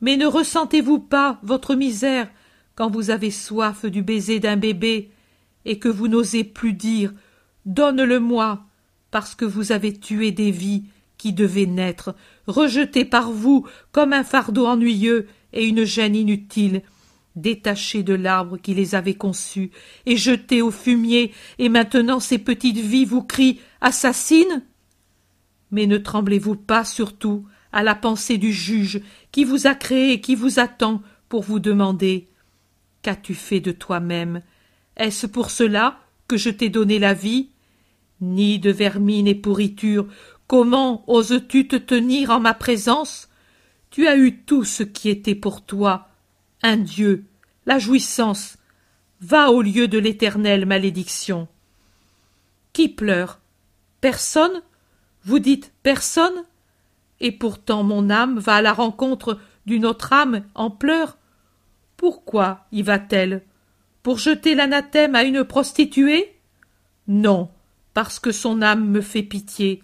Mais ne ressentez-vous pas votre misère quand vous avez soif du baiser d'un bébé et que vous n'osez plus dire Donne-le-moi parce que vous avez tué des vies qui devaient naître, rejetées par vous comme un fardeau ennuyeux et une gêne inutile, détachés de l'arbre qui les avait conçus et jetés au fumier, et maintenant ces petites vies vous crient assassine Mais ne tremblez-vous pas surtout à la pensée du juge qui vous a créé et qui vous attend pour vous demander Qu'as-tu fait de toi-même Est-ce pour cela que je t'ai donné la vie Ni de vermine et pourriture, comment oses-tu te tenir en ma présence Tu as eu tout ce qui était pour toi un dieu, la jouissance. Va au lieu de l'éternelle malédiction. Qui pleure Personne Vous dites personne Et pourtant mon âme va à la rencontre d'une autre âme en pleurs. Pourquoi y va-t-elle Pour jeter l'anathème à une prostituée Non, parce que son âme me fait pitié.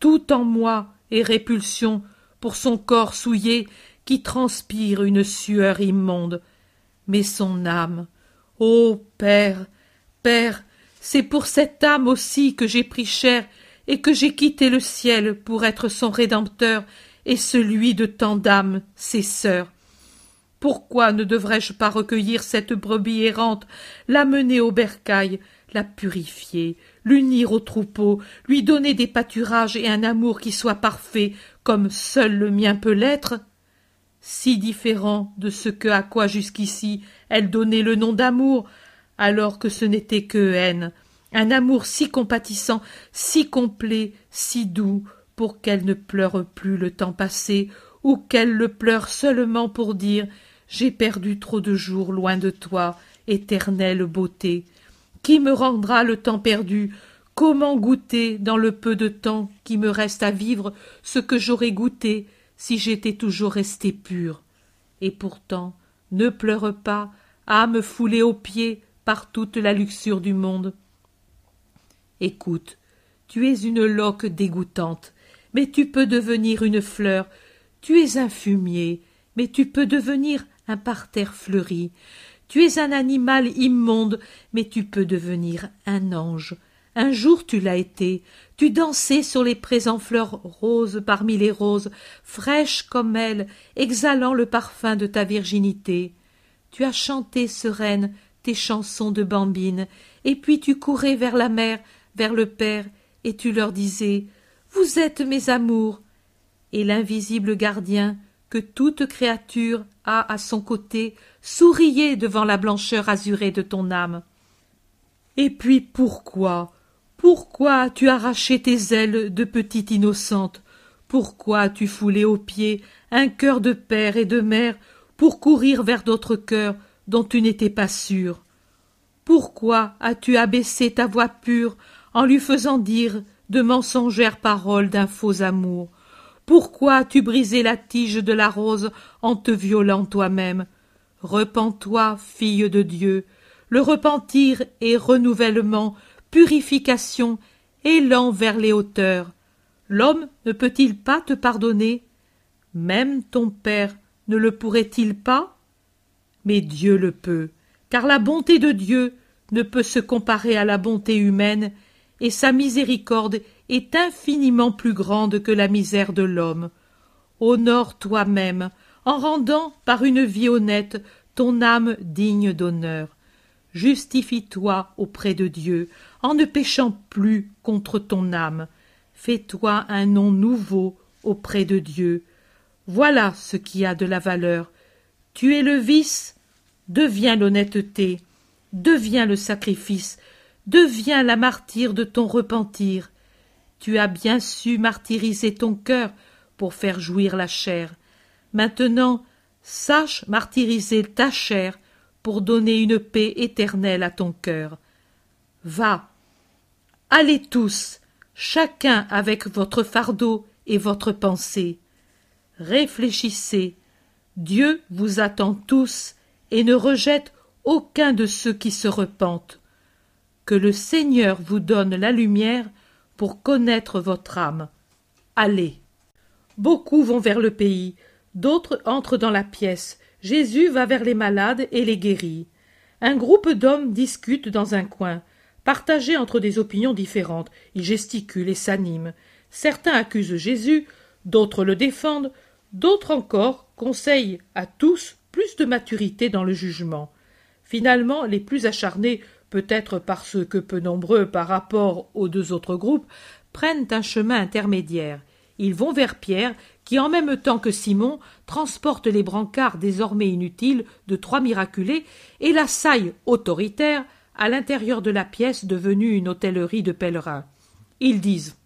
Tout en moi est répulsion pour son corps souillé qui transpire une sueur immonde mais son âme ô père père c'est pour cette âme aussi que j'ai pris cher et que j'ai quitté le ciel pour être son rédempteur et celui de tant d'âmes ses sœurs pourquoi ne devrais-je pas recueillir cette brebis errante, l'amener au bercail, la purifier, l'unir au troupeau, lui donner des pâturages et un amour qui soit parfait, comme seul le mien peut l'être si différent de ce que à quoi jusqu'ici elle donnait le nom d'amour, alors que ce n'était que haine, un amour si compatissant, si complet, si doux, pour qu'elle ne pleure plus le temps passé, ou qu'elle le pleure seulement pour dire J'ai perdu trop de jours loin de toi, éternelle beauté. Qui me rendra le temps perdu Comment goûter, dans le peu de temps qui me reste à vivre, ce que j'aurais goûté si j'étais toujours resté pur. Et pourtant, ne pleure pas, âme foulée aux pieds par toute la luxure du monde. Écoute, tu es une loque dégoûtante, mais tu peux devenir une fleur. Tu es un fumier, mais tu peux devenir un parterre fleuri. Tu es un animal immonde, mais tu peux devenir un ange. Un jour tu l'as été, tu dansais sur les prés en fleurs roses parmi les roses, fraîches comme elles, exhalant le parfum de ta virginité. Tu as chanté sereine tes chansons de bambine, et puis tu courais vers la mère, vers le père, et tu leur disais Vous êtes mes amours. Et l'invisible gardien, que toute créature a à son côté, souriait devant la blancheur azurée de ton âme. Et puis pourquoi pourquoi as tu arraché tes ailes de petite innocente Pourquoi as tu foulé aux pieds un cœur de père et de mère pour courir vers d'autres cœurs dont tu n'étais pas sûr Pourquoi as-tu abaissé ta voix pure en lui faisant dire de mensongères paroles d'un faux amour Pourquoi as-tu brisé la tige de la rose en te violant toi-même Repens-toi, fille de Dieu. Le repentir est renouvellement purification, élan vers les hauteurs. L'homme ne peut-il pas te pardonner Même ton Père ne le pourrait-il pas Mais Dieu le peut, car la bonté de Dieu ne peut se comparer à la bonté humaine, et sa miséricorde est infiniment plus grande que la misère de l'homme. Honore toi-même en rendant par une vie honnête ton âme digne d'honneur. Justifie-toi auprès de Dieu en ne péchant plus contre ton âme. Fais-toi un nom nouveau auprès de Dieu. Voilà ce qui a de la valeur. Tu es le vice, deviens l'honnêteté, deviens le sacrifice, deviens la martyre de ton repentir. Tu as bien su martyriser ton cœur pour faire jouir la chair. Maintenant, sache martyriser ta chair pour donner une paix éternelle à ton cœur. Va, Allez tous, chacun avec votre fardeau et votre pensée. Réfléchissez. Dieu vous attend tous et ne rejette aucun de ceux qui se repentent. Que le Seigneur vous donne la lumière pour connaître votre âme. Allez. Beaucoup vont vers le pays, d'autres entrent dans la pièce. Jésus va vers les malades et les guérit. Un groupe d'hommes discute dans un coin. Partagés entre des opinions différentes, ils gesticulent et s'animent. Certains accusent Jésus, d'autres le défendent, d'autres encore conseillent à tous plus de maturité dans le jugement. Finalement, les plus acharnés, peut-être parce que peu nombreux par rapport aux deux autres groupes, prennent un chemin intermédiaire. Ils vont vers Pierre, qui en même temps que Simon transporte les brancards désormais inutiles de trois miraculés et la saille autoritaire à l'intérieur de la pièce devenue une hôtellerie de pèlerins. Ils disent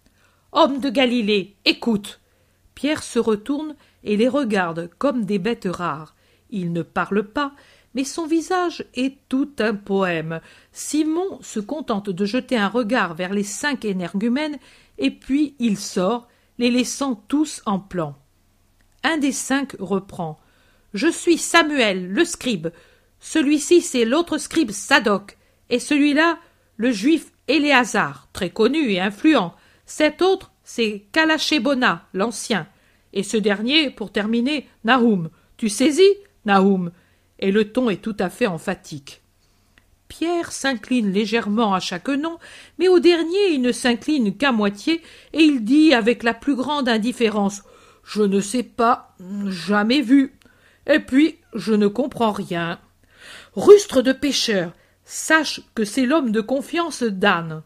Homme de Galilée, écoute Pierre se retourne et les regarde comme des bêtes rares. Il ne parle pas, mais son visage est tout un poème. Simon se contente de jeter un regard vers les cinq énergumènes, et puis il sort, les laissant tous en plan. Un des cinq reprend. Je suis Samuel, le scribe. Celui-ci, c'est l'autre scribe, Sadoc et celui-là, le juif Éléazar, très connu et influent. Cet autre, c'est Kalachébona, l'ancien. Et ce dernier, pour terminer, Nahum. Tu saisis, Nahum Et le ton est tout à fait emphatique. Pierre s'incline légèrement à chaque nom, mais au dernier il ne s'incline qu'à moitié, et il dit avec la plus grande indifférence Je ne sais pas, jamais vu. Et puis, je ne comprends rien. Rustre de pêcheur, Sache que c'est l'homme de confiance d'Anne.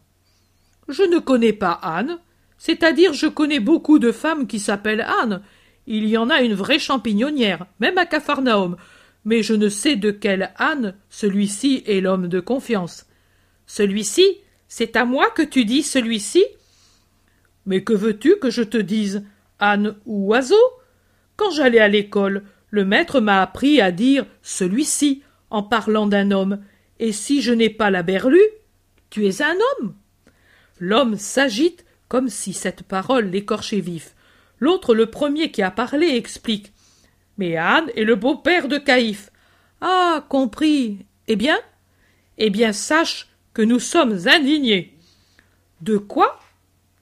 Je ne connais pas Anne, c'est-à-dire je connais beaucoup de femmes qui s'appellent Anne. Il y en a une vraie champignonnière, même à Capharnaüm, mais je ne sais de quelle Anne celui-ci est l'homme de confiance. Celui-ci C'est à moi que tu dis celui-ci Mais que veux-tu que je te dise Anne ou oiseau Quand j'allais à l'école, le maître m'a appris à dire celui-ci en parlant d'un homme, et si je n'ai pas la berlue, tu es un homme. L'homme s'agite comme si cette parole l'écorchait vif. L'autre, le premier qui a parlé, explique. Mais Anne est le beau-père de Caïphe. Ah, compris. Eh bien Eh bien, sache que nous sommes indignés. De quoi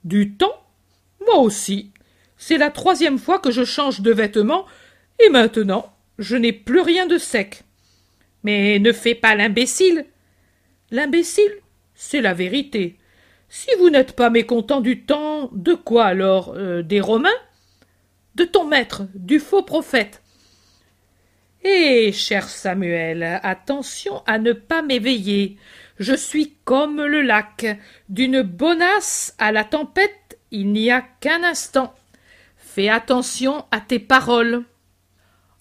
Du temps Moi aussi. C'est la troisième fois que je change de vêtements, et maintenant, je n'ai plus rien de sec. Mais ne fais pas l'imbécile. L'imbécile, c'est la vérité. Si vous n'êtes pas mécontent du temps, de quoi alors euh, Des Romains De ton maître, du faux prophète. Eh, cher Samuel, attention à ne pas m'éveiller. Je suis comme le lac. D'une bonasse à la tempête, il n'y a qu'un instant. Fais attention à tes paroles.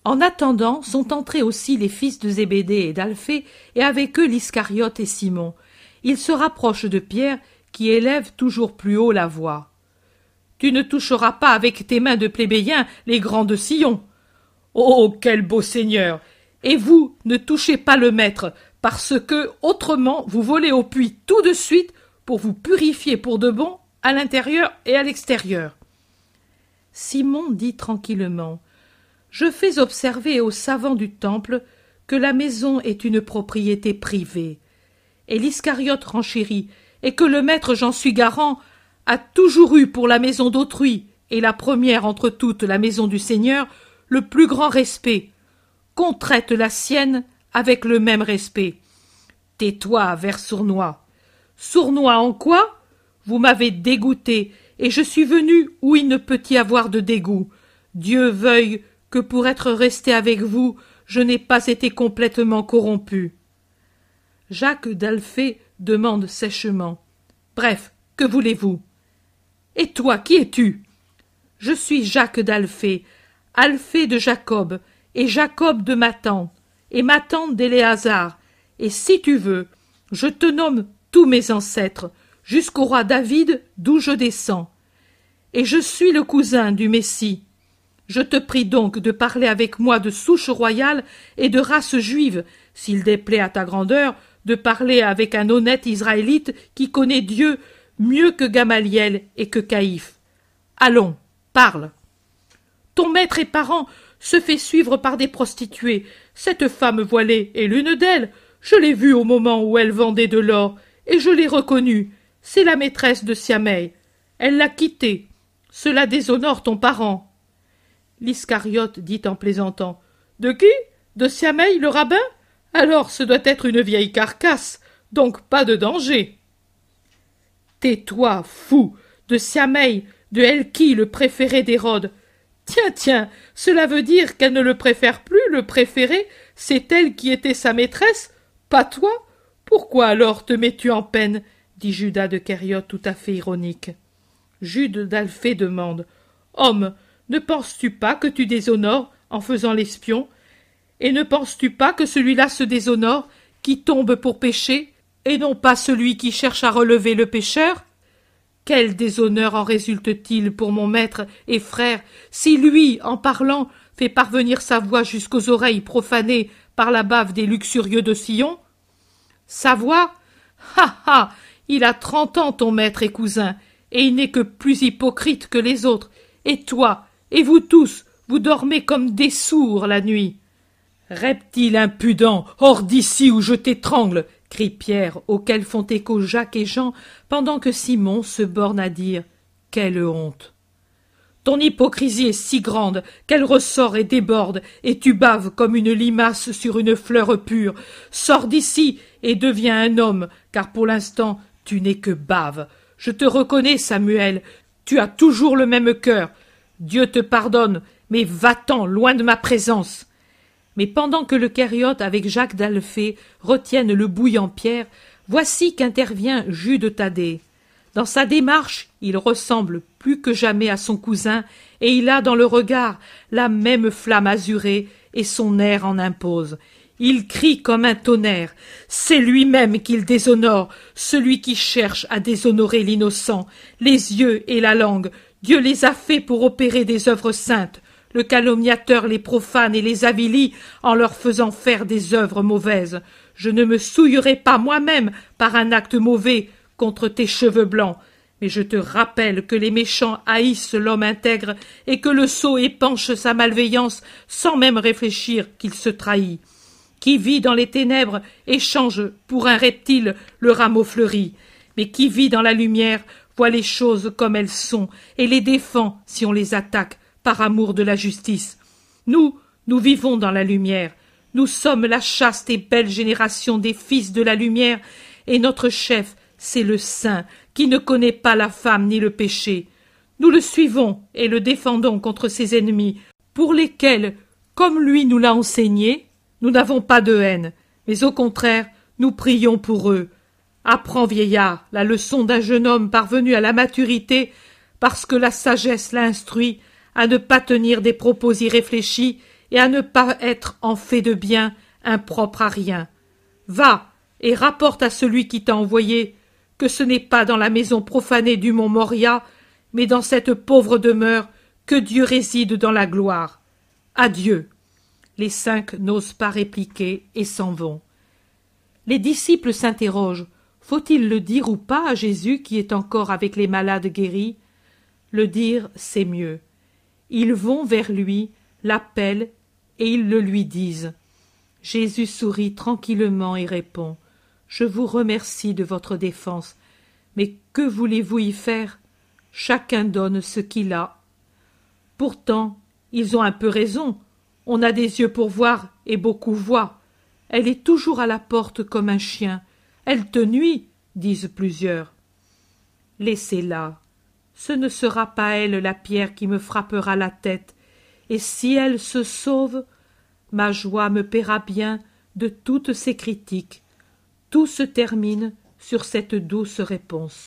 En attendant, sont entrés aussi les fils de Zébédée et d'Alphée, et avec eux l'Iscariote et Simon. Ils se rapprochent de Pierre, qui élève toujours plus haut la voix. Tu ne toucheras pas avec tes mains de plébéien les grands de Sion. Oh, oh quel beau seigneur Et vous, ne touchez pas le maître, parce que, autrement, vous volez au puits tout de suite pour vous purifier pour de bon à l'intérieur et à l'extérieur. Simon dit tranquillement je fais observer aux savants du temple que la maison est une propriété privée. Et l'Iscariote renchérit, et que le maître, j'en suis garant, a toujours eu pour la maison d'autrui, et la première entre toutes la maison du Seigneur, le plus grand respect. Qu'on traite la sienne avec le même respect. Tais-toi, vers sournois. Sournois en quoi Vous m'avez dégoûté, et je suis venu où il ne peut y avoir de dégoût. Dieu veuille que pour être resté avec vous, je n'ai pas été complètement corrompu. Jacques d'Alphée demande sèchement. Bref, que voulez-vous Et toi, qui es-tu Je suis Jacques d'Alphée, Alphée de Jacob, et Jacob de Matan, et Matan d'Éléazar, et si tu veux, je te nomme tous mes ancêtres, jusqu'au roi David d'où je descends. Et je suis le cousin du Messie, je te prie donc de parler avec moi de souche royale et de race juive, s'il déplaît à ta grandeur, de parler avec un honnête israélite qui connaît Dieu mieux que Gamaliel et que Caïphe. Allons, parle. Ton maître et parent se fait suivre par des prostituées. Cette femme voilée est l'une d'elles. Je l'ai vue au moment où elle vendait de l'or, et je l'ai reconnue. C'est la maîtresse de Siamay. Elle l'a quittée. Cela déshonore ton parent. L'Iscariote dit en plaisantant. De qui De Siameil le rabbin Alors ce doit être une vieille carcasse, donc pas de danger. Tais-toi, fou De Siameil, de Elki, le préféré d'Hérode. Tiens, tiens, cela veut dire qu'elle ne le préfère plus, le préféré, c'est elle qui était sa maîtresse, pas toi Pourquoi alors te mets-tu en peine dit Judas de Kériot tout à fait ironique. Jude d'Alphée demande Homme, ne penses-tu pas que tu déshonores en faisant l'espion Et ne penses-tu pas que celui-là se déshonore qui tombe pour pécher, et non pas celui qui cherche à relever le pécheur Quel déshonneur en résulte-t-il pour mon maître et frère si lui, en parlant, fait parvenir sa voix jusqu'aux oreilles profanées par la bave des luxurieux de Sion Sa voix Ha ha Il a trente ans, ton maître et cousin, et il n'est que plus hypocrite que les autres. Et toi, et vous tous, vous dormez comme des sourds la nuit. Reptile impudent, hors d'ici ou je t'étrangle crie Pierre, auquel font écho Jacques et Jean, pendant que Simon se borne à dire Quelle honte Ton hypocrisie est si grande qu'elle ressort et déborde, et tu baves comme une limace sur une fleur pure. Sors d'ici et deviens un homme, car pour l'instant tu n'es que bave. Je te reconnais, Samuel, tu as toujours le même cœur, Dieu te pardonne, mais va-t'en, loin de ma présence. Mais pendant que le cariote avec Jacques d'Alphée retiennent le bouillant Pierre, voici qu'intervient Jude Thaddée. Dans sa démarche, il ressemble plus que jamais à son cousin, et il a dans le regard la même flamme azurée, et son air en impose. Il crie comme un tonnerre. C'est lui-même qu'il déshonore, celui qui cherche à déshonorer l'innocent, les yeux et la langue, Dieu les a faits pour opérer des œuvres saintes. Le calomniateur les profane et les avilie en leur faisant faire des œuvres mauvaises. Je ne me souillerai pas moi-même par un acte mauvais contre tes cheveux blancs. Mais je te rappelle que les méchants haïssent l'homme intègre et que le sot épanche sa malveillance sans même réfléchir qu'il se trahit. Qui vit dans les ténèbres échange pour un reptile le rameau fleuri, mais qui vit dans la lumière voit les choses comme elles sont et les défend si on les attaque par amour de la justice. Nous, nous vivons dans la lumière. Nous sommes la chaste et belle génération des fils de la lumière, et notre chef, c'est le saint, qui ne connaît pas la femme ni le péché. Nous le suivons et le défendons contre ses ennemis, pour lesquels, comme lui nous l'a enseigné, nous n'avons pas de haine, mais au contraire, nous prions pour eux, Apprends, vieillard, la leçon d'un jeune homme parvenu à la maturité, parce que la sagesse l'a instruit à ne pas tenir des propos irréfléchis et à ne pas être en fait de bien impropre à rien. Va et rapporte à celui qui t'a envoyé que ce n'est pas dans la maison profanée du mont Moria, mais dans cette pauvre demeure que Dieu réside dans la gloire. Adieu. Les cinq n'osent pas répliquer et s'en vont. Les disciples s'interrogent faut-il le dire ou pas à Jésus qui est encore avec les malades guéris Le dire, c'est mieux. Ils vont vers lui, l'appellent, et ils le lui disent. Jésus sourit tranquillement et répond Je vous remercie de votre défense, mais que voulez-vous y faire Chacun donne ce qu'il a. Pourtant, ils ont un peu raison. On a des yeux pour voir et beaucoup voient. Elle est toujours à la porte comme un chien. Elle te nuit, disent plusieurs. Laissez-la. Ce ne sera pas elle la pierre qui me frappera la tête, et si elle se sauve, ma joie me paiera bien de toutes ces critiques. Tout se termine sur cette douce réponse.